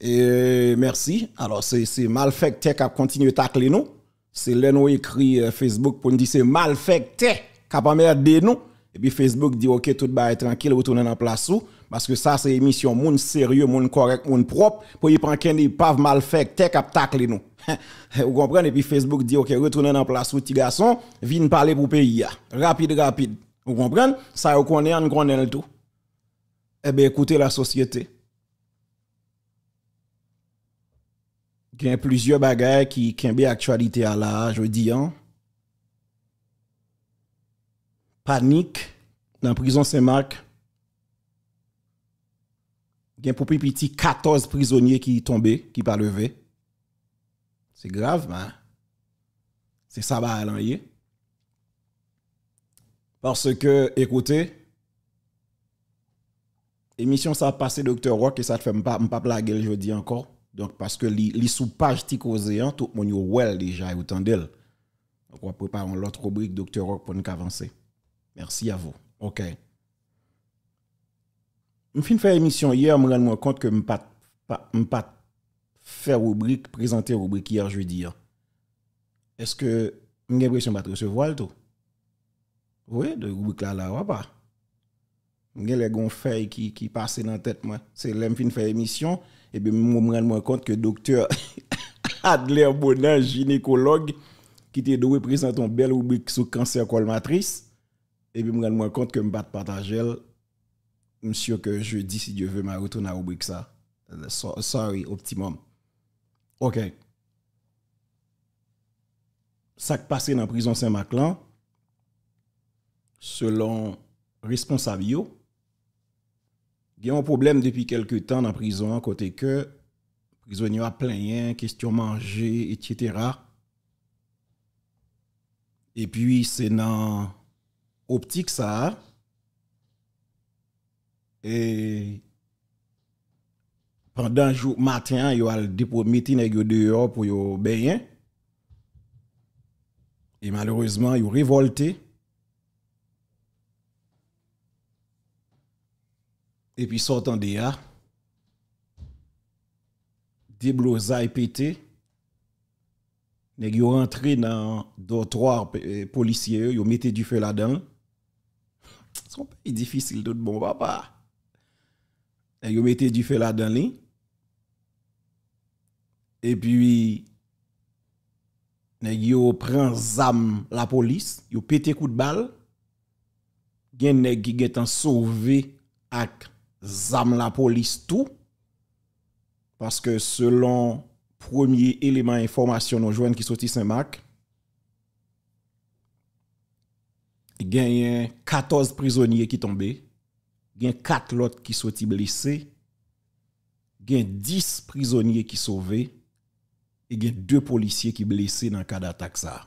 Et merci. Alors, c'est mal fait qui a continué à tacler nous. C'est là nous écrit euh, Facebook pour nous dire c'est mal fait qui a merdé nous. Et puis Facebook dit OK, tout va être tranquille, retourne dans la place où. Parce que ça, c'est une émission monde sérieux, monde correct, monde propre. Pour y prendre peut pas mal fait qui a taclé nous. Vous comprenez? Et puis Facebook dit OK, retournez dans la place où, petit garçon, viens parler pour pays. Rapide, rapide. Vous comprenez? Ça, vous connaissez, vous connaît tout. Eh bien, écoutez la société. Il y a plusieurs bagages qui ont actualité à la jeudi. Hein? Panique dans la prison Saint-Marc. Il y a pour petit 14 prisonniers qui tombés, qui pas levés. C'est grave, hein? C'est ça, va bah, aller. Hein. Parce que, écoutez, l'émission ça a passé, Docteur Rock, et ça ne fait pas, pas blaguer dis encore. Donc, parce que les, sous-pages tout le monde est déjà, et autant d'elle. Donc, on prépare l'autre rubrique, Docteur Rock, pour nous avancer. Merci à vous. OK. Je fin faire émission hier, je me rends compte que je ne pas faire rubrique, présenter rubrique hier jeudi. Hein. Est-ce que j'ai l'impression de recevoir tout? Oui, de rubrique là, là, pas. J'ai les gonfeuilles qui, qui passent dans la tête, moi. C'est là, je fin faire émission. Et eh bien, je me rends compte que le docteur Adler Bonin, gynécologue, qui était doué présenter un bel rubrique sur le cancer colmatrice, et eh puis je me rends compte que je ne partager. Monsieur suis sûr que jeudi, si Dieu veut, je retourne à la rubrique ça. Euh, sorry, optimum. OK. Ça qui passé dans la prison Saint-Maclan, selon responsable, il y a un problème depuis quelques temps dans la prison, à côté que prisonniers a plein, question manger, etc. Et puis, c'est dans optique ça. Et pendant le matin, il y a des dehors pour baigner. Et malheureusement, ils ont révolté. Et puis sortant de là, des blousailles pété, ils sont rentré dans policiers, eh, policiers. yo mis du feu là-dedans. C'est un peu difficile de bon papa. Ils yo mis du feu là-dedans Et puis nèg ont pris la police, ont pété coup de balle. Gen nèg en sauvé ak Zam la polis tou. Paske selon premier eleman informasyon nou jwen ki soti Saint-Marc. Gen yon 14 prizonye ki tombe. Gen 4 lot ki soti blise. Gen 10 prizonye ki sove. E Gen 2 polisye ki blise nan kada tak sa.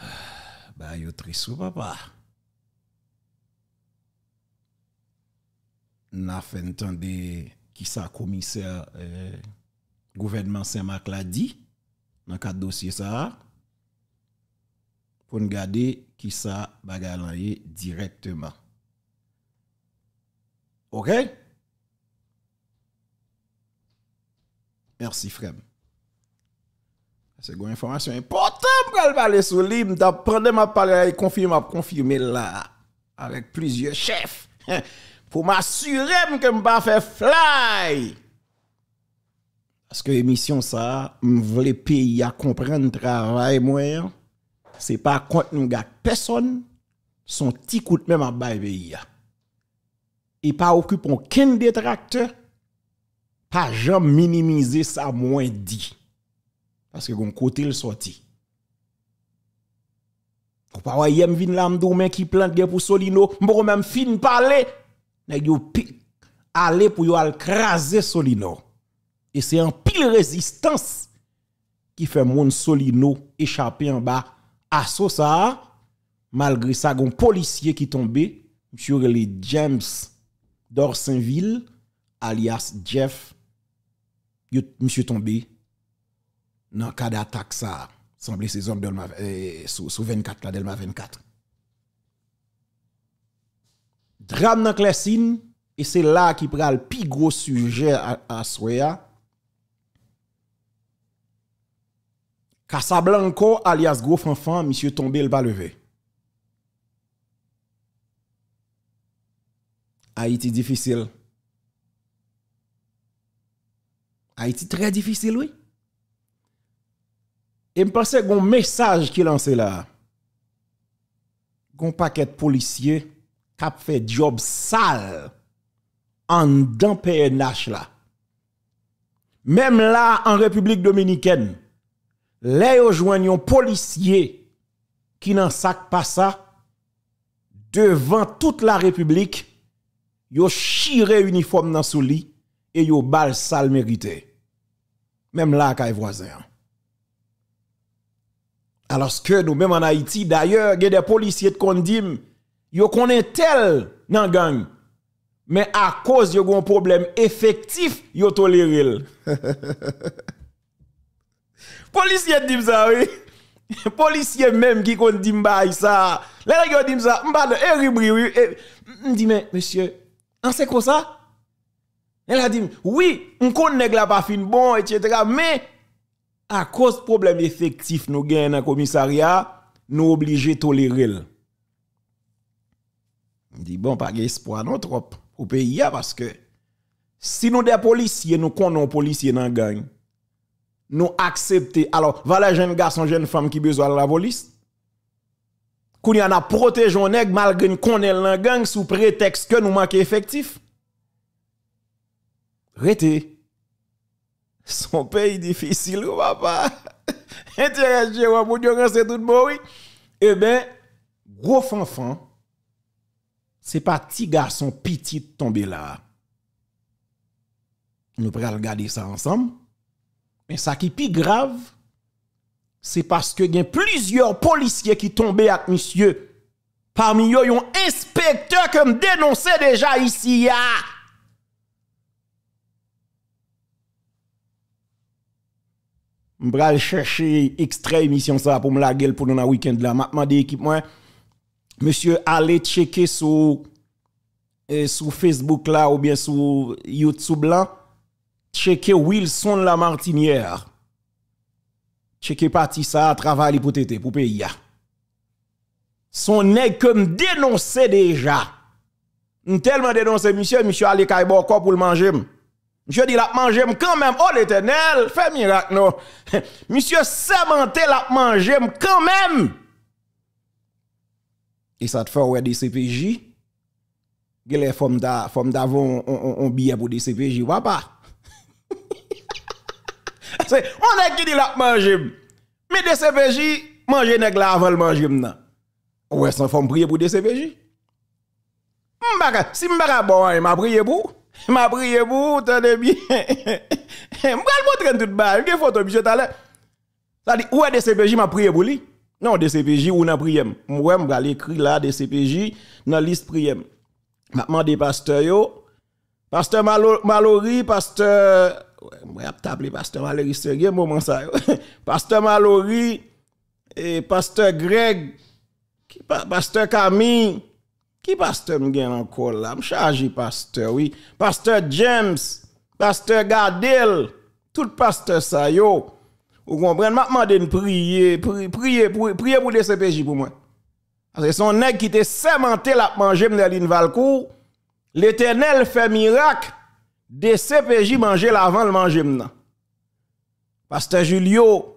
Ben yo triso papa. nan fè n tan de ki sa komiser eh, gouvernement Saint-Marc la di nan kat dosye sa a pou n gade ki sa bagay lanye direktman. Ok? Mersi frem. Se gwen informasyon impotant pou gwen bale sou li m da prene m ap pale la e konfine m ap konfine la avèk plizye chef. He he pour m'assurer que je ne pas faire fly. Parce que l'émission, ça, je veux payer à comprendre le travail, Ce n'est pas contre nous, personne. Son petit coup même à bail pays. Et pas occupe aucun détracteur. Pas jamais minimiser ça, moins dit. Parce que mon côté le sorti. Pour pas, ouais, yem vin l'amdou, qui plante pour Solino, m'bro même fin parler nèg aller pour yo Solino. Et c'est en pile résistance qui fait mon Solino échapper en bas à ah, Sosa. malgré ça gon policier qui tombé sur les James d'Orsainville alias Jeff monsieur tombé dans cas d'attaque ça semblait ces hommes eh, sous 24 Delma 24 drame dans et c'est là qui prend le plus gros sujet à, à Soya. Hein. Casablanco, alias Gros monsieur tombé, le lever... levé. Haïti difficile. Haïti très difficile, oui. Et je pense un message qui est là. Un paquet de policiers kap fait job sale en dans PNH là. Même là, en République Dominicaine, les un policiers qui n'en sac pas ça devant toute la République, yo chire uniforme dans son lit et yo bal sale mérité. Même là, kay voisin. Alors que nous, même en Haïti, d'ailleurs, il y a des policiers de yo connaît tel dans gang mais à cause yo un problème effectif yo toléré policier dit ça oui policier même qui kon dit y ça là yo dit ça m'pa de eribri oui e, dit mais monsieur en c'est quoi ça elle a dit oui on connaît la pas fin bon etc mais à cause problème effectif nous gagnons dans commissariat nous obligés tolérer dit bon, pas d'espoir non trop au pays hein, parce que si nous des policiers, nous connaissons policiers dans gang, nous accepter. Alors, voilà jeune garçon, jeune femme qui besoin de la police. Qu'on y en a protégé nèg malgré qu'on est la gang sous prétexte que nous manquons effectif. Rete. Son pays difficile, papa. Intérêt, vous mon Dieu, c'est tout bon, oui. Eh bien, gros fanfan Se pa ti gason piti te tombe la. Nou pral gade sa ansam. Men sa ki pi grav. Se paske gen plizyor polisye ki tombe ak misye. Parmi yo yon inspektor ke m denonse deja isi ya. M pral cheshe ekstremisyon sa pou m la gel pou nou na wikend la. Matman de ekip mwen. monsieur allez checker eh, sur Facebook là ou bien sur YouTube là checker Wilson Lamartinière, Martinière checker parti ça travail pour Tété, pour pays son nèg comme dénoncé déjà tellement dénoncé monsieur monsieur allez quoi pour le manger Monsieur dit, la mangé quand même, oh l'éternel, fais miracle, non. monsieur, c'est la mangé quand même. Il e sat fè ouè de CPJ. Gè lè fòm davon on biè pou de CPJ. Wap a? On e gidi la manje. Mi de CPJ manje neg la avon manje mna. Ouè sè fòm priye pou de CPJ? Si mbè rè bon, mè priye pou. Mè priye pou. Mbè al mò tre ntout bè. Mè fò ton bichot alè. Ouè de CPJ mè priye pou li. Ouè. Non, DCPJ ou nan priem. Moi, je vais écrire là DCPJ dans liste priem. Maintenant, des pasteurs yo. Pasteur Mallory, pasteur. je vais pasteur Mallory, c'est un moment ça. pasteur Mallory, et pasteur Greg, pasteur Camille. Qui pasteur m'a encore là? Je pasteur, oui. Pasteur James, pasteur Gadel, tout pasteur ça yo. Vous comprenez? M'a demandé de prier, prier, prier pour, prier pour les CPJ pour moi. Parce que son nègre qui était sémenté la manger de Valcourt, l'éternel fait miracle des CPJ manger avant le manger maintenant. Pasteur Julio,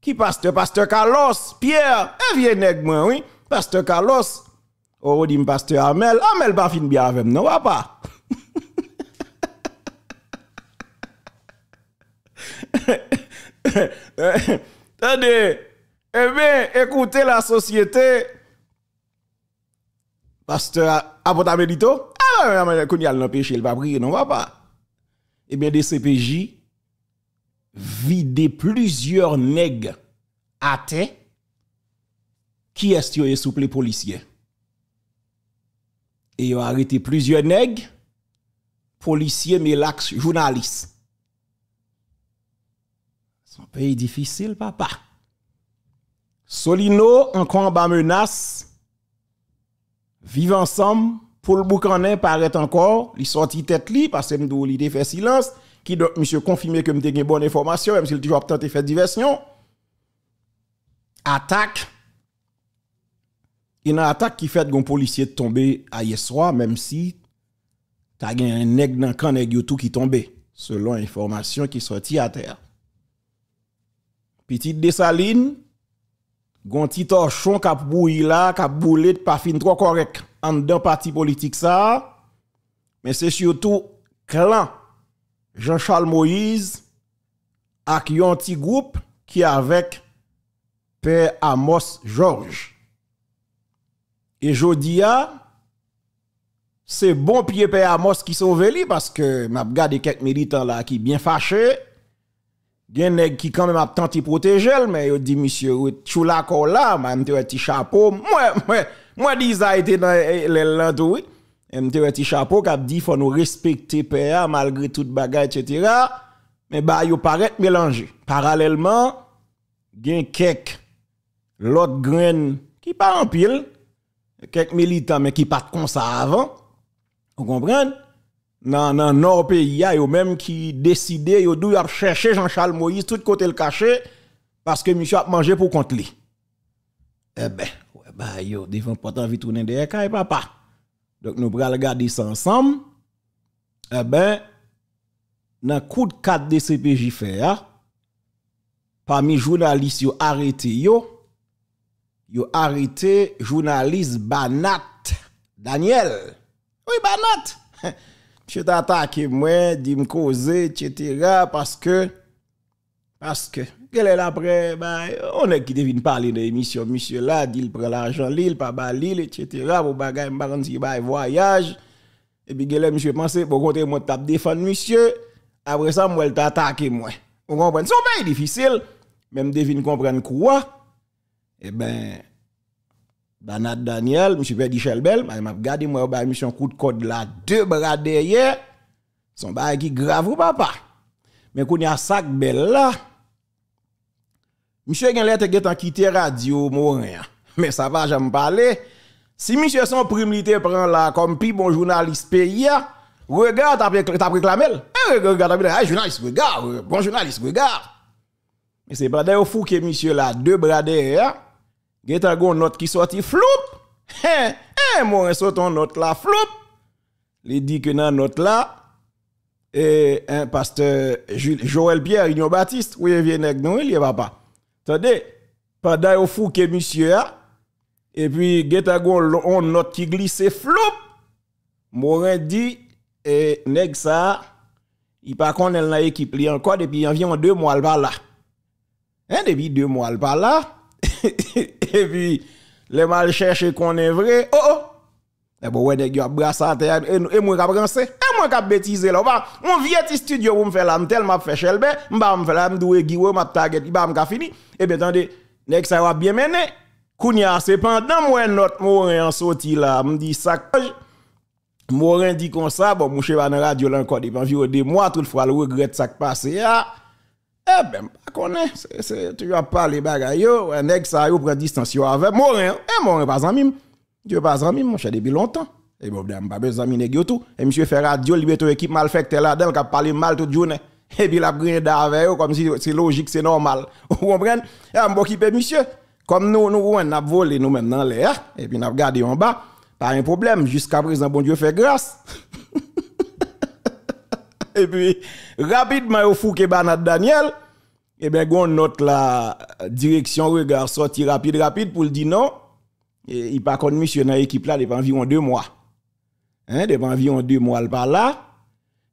qui pasteur? Pasteur Carlos, Pierre, un vieux nègre moi, oui. Pasteur Carlos, oh, dit pasteur Amel, Amel pas fin bien avec non, pas. Attendez. Eh bien, écoutez la société. Pasteur Abota Melito. Ah, mais il y a il va prier, non, va pas. Eh bien, des CPJ vider plusieurs nègres à qui est qui les policiers. Et il ont arrêté plusieurs nègres, policiers, mais journalistes un pays difficile, papa. Solino, encore en bas menace. Vive ensemble. Pour le Boucanet paraît encore. Il sortit tête li parce que dois l'idée fait silence. Qui donc, monsieur, confirmé que m'te une bonne information, même s'il toujours tenté faire diversion. Attaque. Il y a une attaque qui fait qu'un policier tombé à soir, même si as un nègre dans le camp tout qui tombé, selon information qui sortit à terre. Petite Dessaline, Gonti petit torchon qui a la, qui pas trop correct en deux parti politique ça. Mais c'est surtout clan Jean-Charles Moïse ak un petit groupe qui avec Père Amos Georges. Et Jodia, c'est bon pied Père Amos qui sont parce que m'a gade quelques militants là qui bien fâchés gen nèg qui quand même a tenté protéger mais il dit monsieur tu la ko là même te petit chapeau moi moi moi dis ça était dans eh, eh, le oui et petit chapeau qui dit faut nous respecter PA malgré toute bagaille etc. mais bah yo paraît mélangé parallèlement gen quelques l'autre grain qui pas en pile quelques militants mais qui pas comme ça avant vous comprenez dans le nord pays, il même qui décidé, yo a chercher Jean-Charles Moïse tout côté le caché parce que monsieur a mangé pour compte Eh ben, ouais bah yo, devant pas envie tourner derrière et papa. Donc nous pral regarder ça ensemble. Eh ben dans le coup de 4 de CPJ fait ah, parmi journalistes ont arrêté ils ont arrêté journaliste Banat Daniel. Oui Banat. Je t'attaque moi, dis me causer, etc. Parce que, parce que, quel est l'après, bah, on est qui devine parler de l'émission, monsieur là, dit il prend l'argent, l'île, pas l'île, etc. Pour bagay, m'baran dit bah, voyage. Et puis, quel est monsieur pensé, bon, côté, moi, t'as défendre monsieur. Après ça, moi, t'attaque. attaqué moi. Vous comprenez? C'est difficile. Même devine comprendre quoi? Eh ben, Banat Daniel, M. Pedi Bell, je m'a regardé, moi, bah, un coup de code là, deux bras derrière. Son bail qui grave ou papa. Mais il y a sac bel là. M. Genlet est quitté radio, Morin. Mais ça va, j'aime parler. Si M. son primité prend la comme pi bon journaliste pays, regarde, t'as réclamé. Eh, regarde, eh, journaliste, regarde, bon journaliste, regarde. Mais c'est pas d'ailleurs fou que M. là, deux bras derrière. Get a note qui sorti floup. Hein, hein, saute en note là floupe. Il dit que dans note là eh, et un pasteur Joël Pierre Union Baptiste, oui, il vient avec nous, il est papa. Attendez, pendant au fou que monsieur et puis getagon on note qui glisse floupe. Morin dit et nèg ça il pas na l'équipe li encore depuis environ deux mois là. Hein, depuis deux mois là et puis, les mal cherchés qu'on est vrai, oh oh! Eh ben, et bon, ouais, n'est-ce a brassé terre, et moi qui et eh, moi qui bêtise là, mon vieux studio pour me faire là, m'a fait Shelbert, m'a me faire là, m'doué m'a target, m'a me fini. Et eh bien, attendez, nest ça va bien mené. Kounia, pendant moi, notre morin en sorti là, dit ça Morin dit comme ça, bon, mouche va dans la radio là encore depuis environ deux mois, toutefois, le regrette ça qui passé ah! Eh ben, pas connaît. Tu as parlé bagaille, yo, un ex a yo prend distance avec Morin. Hein. Eh Morin pas en mime. Dieu pas en mime, mon cher, depuis longtemps. Et bon, ben, pas besoin de tout. Et monsieur fait radio, libéto équipe mal là-dedans, qui a parlé mal toute journée. Et puis la brinde avec eux, comme si c'est logique, c'est normal. Vous comprenez? Et eh, on occuper monsieur. Comme nous, nous, on a volé nous-mêmes dans l'air, et puis on a gardé en bas. Pas un problème. Jusqu'à présent, bon Dieu fait grâce. et puis, rapidement, au fou que Banat Daniel, eh bien, on note la direction regard sorti rapide, rapide pour le dire non. Et, il pas contre monsieur dans l'équipe là depuis environ deux mois. Hein, depuis environ deux mois, le parle là.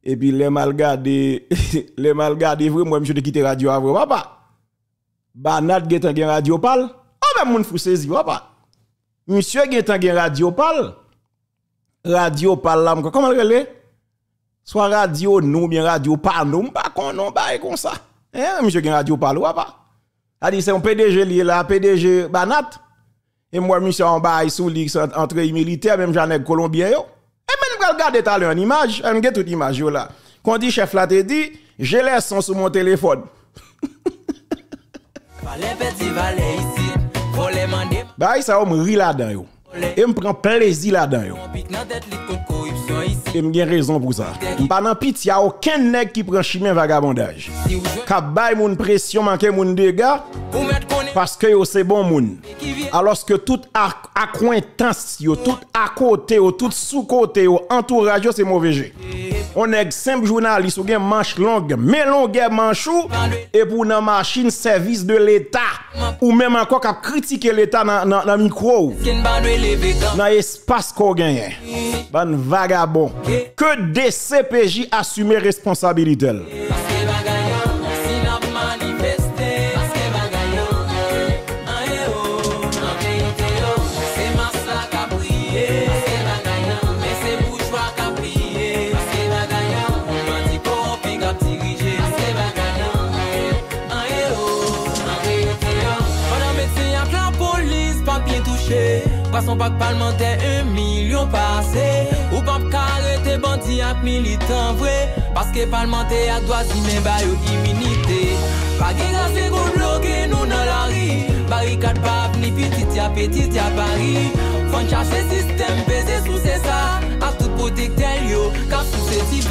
Et puis, les malgardés, les malgardés, moi, je te quitter radio avant, papa. Banat, getan gen radio pal. Ah, ben, mon fou saisi, papa. Monsieur getan gen radio pal. Radio pal là, comment elle est Sou an radyo nou, mi an radyo pa nou, mba kon nou, mba e kon sa. E, mi se gen radyo pa lou a pa. A di se yon PDG li la, PDG banat. E mwa mi se yon bay sou lig entreyi milite, mbem janek kolombien yo. E men mga l gade talen yon imaj, mge tout imaj yo la. Kon di chef la te di, je les son sou mon telefon. Bay sa yon mri la den yo. E m pren plezi la dan yo E m gen rezon pou sa M pa nan pit, ya oken neg ki pren chimen vagabondaj Ka bay moun presyon, manke moun dega Paske yo se bon moun Aloske tout akointans yo, tout akote yo, tout soukote yo, entouraj yo, se mou veje On neg sem jounal, iso gen manch long, men long gen manchou E pou nan manchin servis de l'Etat ou même encore qu'à critiquer l'État dans le micro, dans l'espace qu'on gagne. Bonne vagabond. Que des CPJ assume responsabilité. Pag palman te e milyon pase Ou pamp kare te bandi ap mili tan vwe Pask e palman te ak doazi men bayo iminite Page kase go bloge nou nan lari Bari kat pa ap ni fiti ti apeti ti apari Fonk ya se sistem beze sou se sa A tout potek tel yo kap sou se ti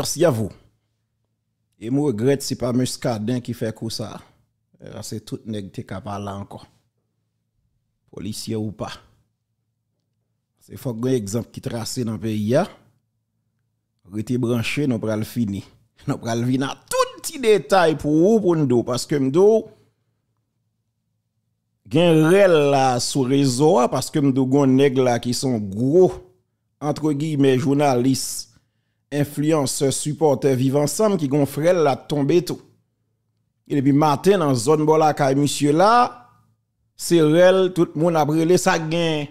Merci à vous. Et moi, regrette, c'est pas Muscadin qui fait ça. Euh, c'est tout nèg qui capable là encore. Policier ou pas. C'est faut un exemple qui tracé dans le pays. Rete branché, nous pral fini. Nous pral vini à tout petit détail pour vous, pour nous, parce que nous, gen rel là sur réseau, parce que nous, avons nèg là qui sont gros, entre guillemets, journalistes influence, supporter vivant ensemble qui gonfrel la tombé tout. Et puis matin dans zone bola monsieur là, c'est réel tout le monde a brûlé sa gain.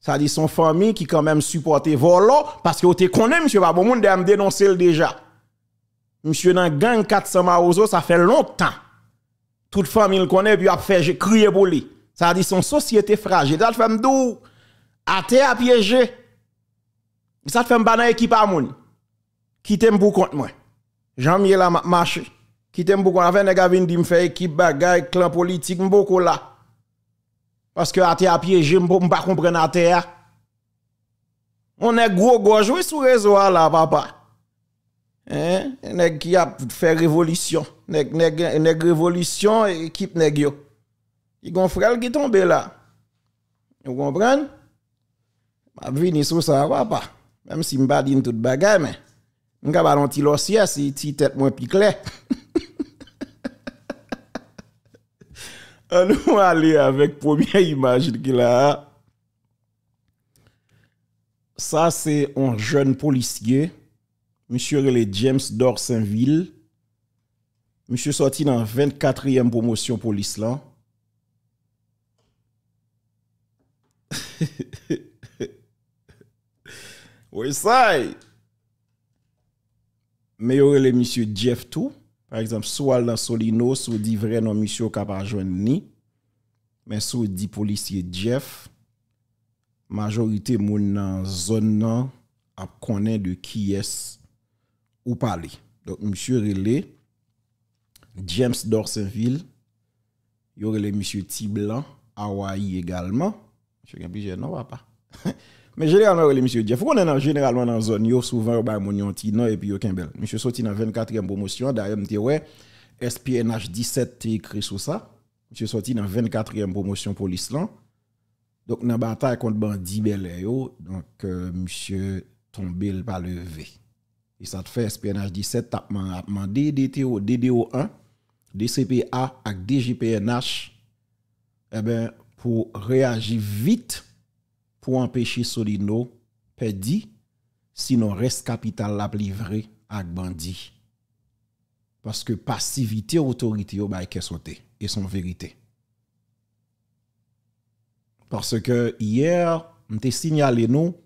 Ça dit son famille qui quand même supportait volo parce que te connaît monsieur pas bon monde dénoncé dénoncer déjà. Monsieur dans gang 400 maozo ça fait longtemps. Toute famille le connaît puis a fait crié pour lui. Ça dit son société fragile. Ça fait m'dou à te à ça fait un dans équipe à moun. t'aime pour contre moi. jean mis la marché. Quitte pour moi? avec nèg gars di m'fait équipe bagay clan politique m'boko là. Parce que à te à piéger m'pa comprendre à terre. On est gros gros joué sur réseau hein, là papa. Hein, nèg qui a fait révolution. Nèg nèg nèg révolution équipe nèg yo. Il gon frère qui tombé là. Vous comprenez? Ma vie n'est sous ça papa. Même si je ne pas tout toute mais je vais un petit lossier si ti tête moins piquée. clair. On va aller avec la première image qu'il a. Ça, c'est un jeune policier. Monsieur le James Dorsainville. Monsieur sorti dans 24e promotion police là. Oui, ça. Mais il les monsieur Jeff tout. Par exemple, soit dans Solino, soit dit vrai non monsieur capable ni. Mais soit dit policier Jeff, majorité moun dans zone nan a connaît de qui est ou parler. Donc monsieur relé James Dorsenville, il y aurait les monsieur Tiblan, Hawaï également. Je suis ne non pas. Mais généralement, les monsieur Jeff, on est généralement dans la zone, yo, souvent, bah, mon yon Tino et puis yo Kembel. Monsieur sorti dans 24e promotion, d'ailleurs, m'te ouais, SPNH 17 t'es écrit sur ça. Monsieur sorti dans 24e promotion pour l'Islande. Donc, dans la bataille contre Bandi Bel yo, donc, euh, monsieur tombé le pas levé. Et ça te fait SPNH 17, tapement DTO, DDO1, DCPA avec DJPNH. eh ben, pour réagir vite pour empêcher Solino perdi, sinon reste capital la livré à bandit. Parce que passivité autorité oh, au bah, sont et son vérité. Parce que hier, m'te signalé nous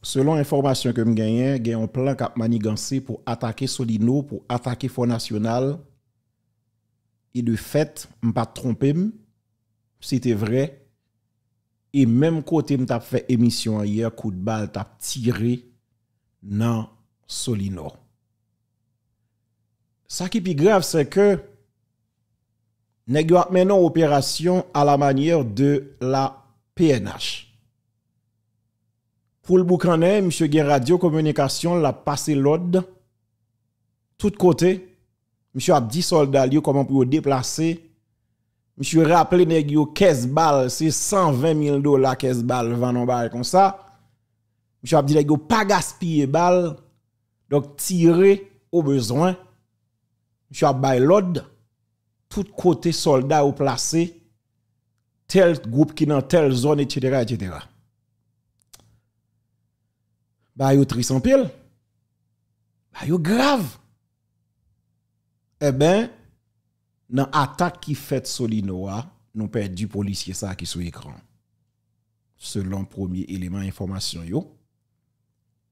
selon information que me gagne, gagne un plan cap manigancé pour attaquer Solino, pour attaquer Front National. Et de fait, m'pas trompé, c'était vrai, et même côté, m'a fait émission hier, coup de balle, t'as tiré dans Solino. Ça qui est plus grave, c'est que nous avons maintenant opération à la manière de la PNH. Pour le boucanet, M. Gen Radio Communication l'a passé l'ordre. Tout côté, M. a dit soldats comment pour déplacer je suis rappelé nèg yo 15 balles, c'est 120 000 dollars 15 balles vendre bail comme ça. Monsieur suis dit nèg yo pas gaspiller balle. Donc tirer au besoin. Monsieur a bail l'ordre. Tout côté soldat au placé tel groupe qui dans telle zone etc., etc. Bah yo triste en pile. Bah yo grave. Eh ben dans l'attaque qui fait Solinoa, nous perdu policier ça qui sur écran. Selon premier élément information yo.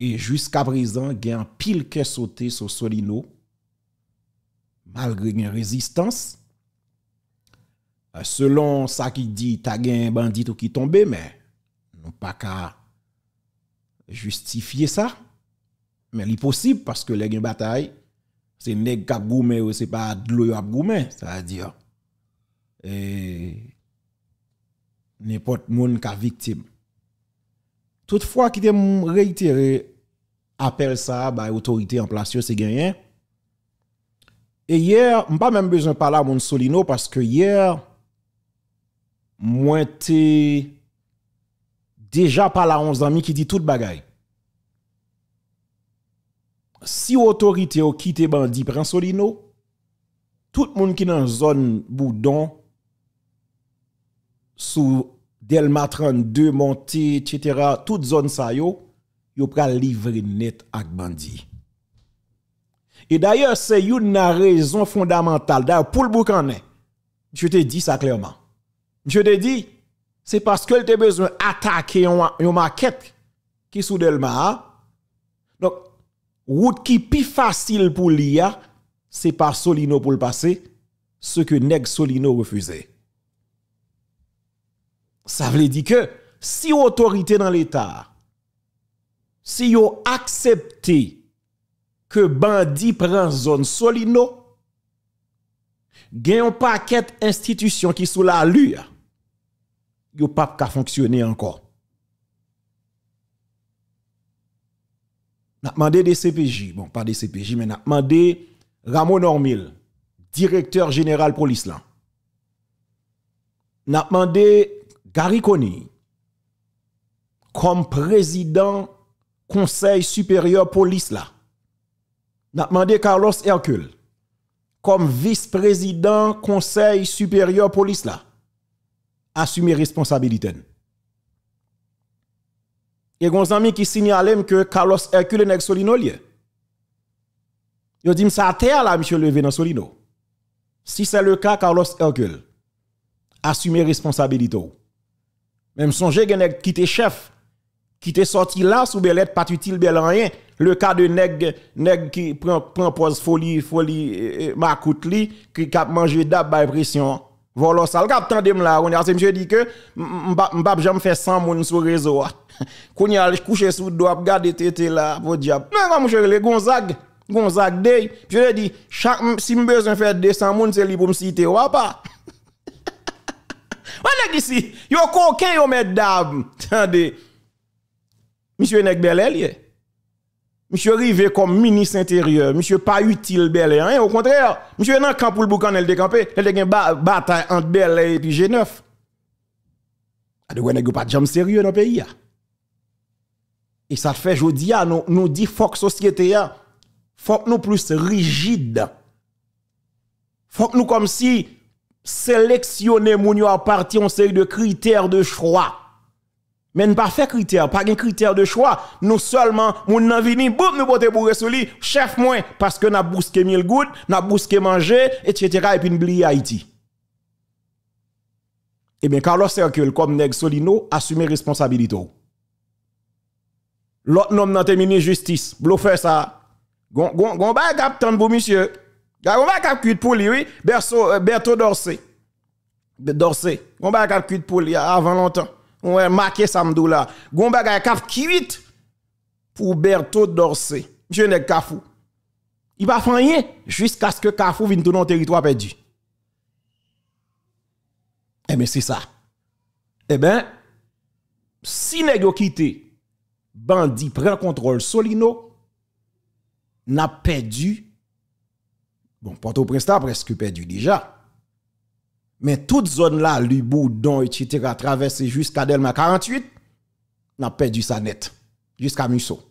Et jusqu'à présent, il y a un pile qui sauté sur Solino malgré une résistance. Selon ça qui dit, a un bandit qui tombé, mais nous pas qu'à justifier ça. Mais c'est possible parce que les une bataille c'est nèg qui goumé ou c'est pas de l'eau goumé, ça e, veut dire et n'importe monde qui victime. Toutefois qui réitérer appelle ça bah autorité en place c'est gagné. Et hier, n'ai pas même besoin de parler à mon Solino parce que hier moi déjà parlé à 11 amis qui dit toute bagaille si autorité ou quitté bandit prend tout le monde qui est dans la zone boudon, sous Delma 32, Monté, etc., toute zone ça yo, yo pral livrer net à Bandi. Et d'ailleurs, c'est une raison fondamentale. D'ailleurs, pour le boucanet, je te dis ça clairement. Je te dis, c'est parce que tu as besoin d'attaquer une maquette qui est sous Delma route qui plus facile pour l'IA, c'est par Solino pour le passer, ce que Neg Solino refusait. Ça veut dire que si autorité dans l'État, si yo accepté que bandit prend zone Solino, a un paquet institution qui sous la lure, yo pas qu'à fonctionner encore. n'a demandé des CPJ, bon, pas des CPJ, mais n'a demandé Ramon Normil, directeur général police là. N'a demandé Gary Coney comme président conseil supérieur police là. N'a demandé Carlos Hercule comme vice-président conseil supérieur police là. Assumer responsabilité. Il y a des amis qui signale que Carlos Hercule est Solino lié. Il dit, ça a terre là, monsieur Levé dans Solino. Si c'est le cas, Carlos Hercule, assumez responsabilité. Même songez qu'il qui était chef, qui était sorti là sous belette, pas utile, bel rien. Le cas de nèg, qui prend, prend pose folie, folie, eh, qui eh, a mangé d'ab, pression. Volo sal, kap tan dem la, konye, ase msye di ke, mbap, mbap, jan mfe san moun sou rezo wap, konye alej kouche sou do ap, gade tete la, po diap, mwen kwa msye rele, goun zag, goun zag dey, jwene di, si mbez mfe dey san moun, se li pou msi ite wapa, wane di si, yo kou ken yo met dab, tan dey, msye nek bel elye, Monsieur Rivet comme ministre intérieur, monsieur pas utile bel hein? au contraire, monsieur dans camp pour le boucan elle décampé, elle une bataille entre bel et puis G9. A ah, de quoi pas de jam sérieux dans le pays hein? Et ça fait jodi a hein, nous nous dit faut que société a faut que nous plus rigide. Faut que nous comme si sélectionner moun yo à partir en série de critères de choix. Mais ne pas fait critère, pas de critère de choix. Nous seulement, mon n'en vini, boum, nous pote pour pour lui, chef moins, parce que n'a bousqué mille gouttes, avons bousqué manger, etc. et puis nous n'oublie Haïti. Eh bien, Carlos Hercule, comme Neg Solino, assume responsabilité. L'autre nom n'a terminé justice, fait ça. Gon, gon, gon, ba de tan pour monsieur. Gon, ba kap cuit pour lui, oui. Berto, euh, Berto Dorsey. Dorsey. Gon, ba kap cuit pour lui avant longtemps. On a marqué samedi là. Gon bagay kaf pour Berto Dorsé. Je ne Kafou. Il va faire rien jusqu'à ce que Kafou vienne tourner en territoire perdu. Eh bien, c'est ça. Eh bien, si Nego quitte, quitté, Bandi prend contrôle Solino, n'a perdu. Bon, Porto au a presque perdu déjà. Mais toute zone là, Luboudon, etc., traversé jusqu'à Delma 48, n'a perdu sa net. Jusqu'à Musso.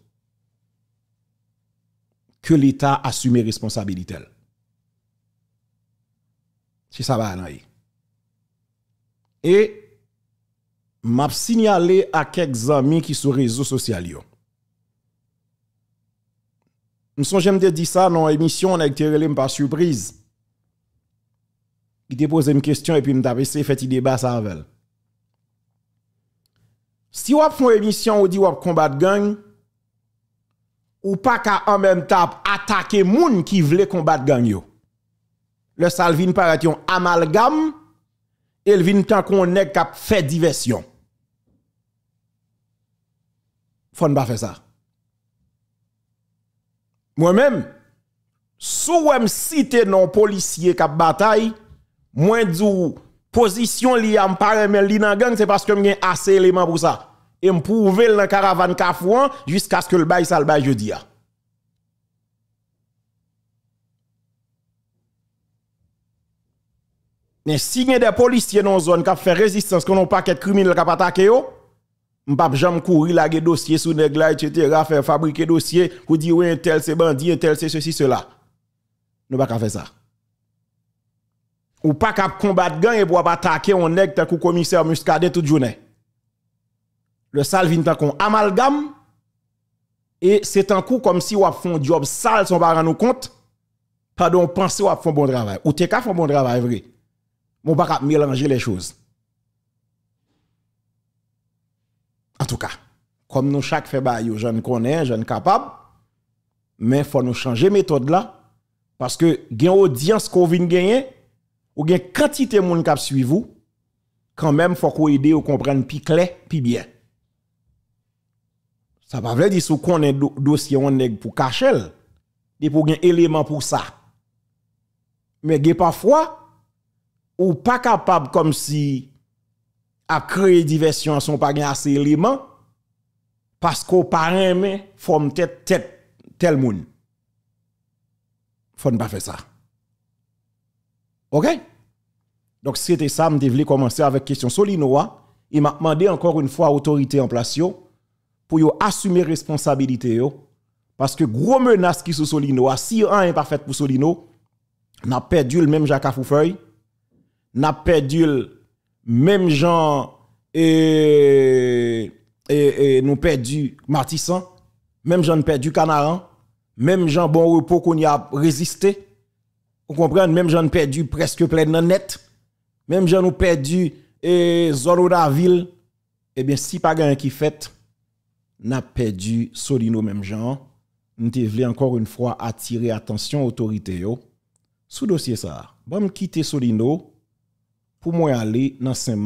Que l'État assume responsabilité. Si ça va aller. Et, m'a signalé à quelques amis qui sont sur les réseaux sociaux. Je de dit ça dans l'émission, on a été pas surprise. ki te pose m kestyon epi m tap ese feti deba sa anvel. Si wap foun emisyon ou di wap kombat gang, ou pa ka anmen tap atake moun ki vle kombat gang yo, le sal vin parat yon amalgam, el vin tan konen kap fe diversyon. Fon ba fe sa. Mwen men, sou wem site nan polisye kap batay, ki, moins du position li am paremel li nan gang, c'est parce que m'ai assez élément pour ça. Et m'prouver dans caravane kafouan jusqu'à ce que le bail ça le bail jeudi. Ah. Mais si a des policiers dans zone qui fait résistance, qu'on n'ont pas qu'être criminel qui attaqué yo, m'pap jam courir la des dossier sous nèg glaces, etc., faire fabriquer dossier, pour dire oui, tel c'est bandit, tel c'est ceci, cela. Nous pas faire ça ou pas cap combattre gang et pour pas attaquer on nèg tant commissaire Muscadet toute journée. Le sale vient tant qu'on amalgame et c'est un coup comme si on un job sale son pas nous compte. Pardon, penser fait un bon travail. Ou t'es qu'à un bon travail vrai. Mon pas mélanger les choses. En tout cas, comme nous chaque fait bah yo jeune connais, jeune capable mais faut nous changer méthode là parce que gain audience qu'on vient gagner ou gen quantité moun k'ap suivre vous quand même faut qu'on aide ou comprendre plus clair plus bien ça va veut dire sou on dossier on nèg pour cacher et pour gen élément pour ça mais parfois, parfois ou pas capable comme si à créer diversion son pas assez élément parce qu'on parrain mais forme tête tête tel moun faut ne pas faire ça OK Donc, c'était ça, je voulais commencer avec la question Solinoa. Il m'a demandé encore une fois autorité l'autorité en place pour assumer responsabilité. Parce que gros menace qui sous Solino, si un n'est pas fait pour Solino, n'a perdu le même Jacques Foufeuille, n'a perdu le même Jean et, et, nous perdu Matissan, même Jean perdu Canaran, même Jean Bon Repos qu'on y a résisté. Vous comprenez, même j'en perdu presque plein de net, même j'en perdu et zone ville, eh bien si pas gain qui fait, n'a perdu Solino même Jean, Nous devons encore une fois attirer attention autorité yo sous dossier ça. Bon quitter Solino pour moi aller dans saint